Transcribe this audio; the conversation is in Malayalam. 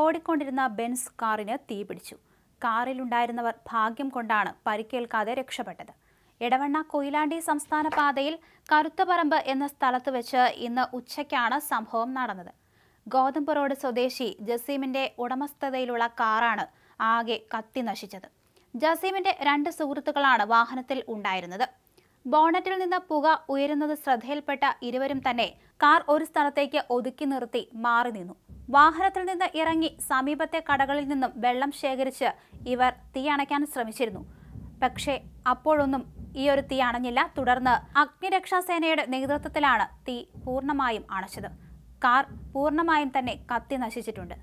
ഓടിക്കൊണ്ടിരുന്ന ബെൻസ് കാറിന് തീപിടിച്ചു കാറിലുണ്ടായിരുന്നവർ ഭാഗ്യം കൊണ്ടാണ് പരിക്കേൽക്കാതെ രക്ഷപ്പെട്ടത് എടവണ്ണ കൊയിലാണ്ടി സംസ്ഥാന പാതയിൽ കറുത്തപറമ്പ് എന്ന സ്ഥലത്ത് വെച്ച് ഇന്ന് ഉച്ചയ്ക്കാണ് സംഭവം നടന്നത് ഗോതമ്പ് റോഡ് സ്വദേശി ജസീമിന്റെ ഉടമസ്ഥതയിലുള്ള കാറാണ് ആകെ കത്തി നശിച്ചത് ജസീമിന്റെ രണ്ട് സുഹൃത്തുക്കളാണ് വാഹനത്തിൽ ഉണ്ടായിരുന്നത് ബോണറ്റിൽ നിന്ന് പുക ഉയരുന്നത് ശ്രദ്ധയിൽപ്പെട്ട ഇരുവരും തന്നെ കാർ ഒരു സ്ഥലത്തേക്ക് ഒതുക്കി നിർത്തി മാറി നിന്നു വാഹനത്തിൽ നിന്ന് ഇറങ്ങി സമീപത്തെ കടകളിൽ നിന്നും വെള്ളം ശേഖരിച്ച് ഇവർ തീ അണയ്ക്കാൻ ശ്രമിച്ചിരുന്നു പക്ഷേ അപ്പോഴൊന്നും ഈ ഒരു തീ അണഞ്ഞില്ല തുടർന്ന് അഗ്നിരക്ഷാസേനയുടെ നേതൃത്വത്തിലാണ് തീ പൂർണ്ണമായും അണച്ചത് കാർ പൂർണ്ണമായും തന്നെ കത്തി നശിച്ചിട്ടുണ്ട്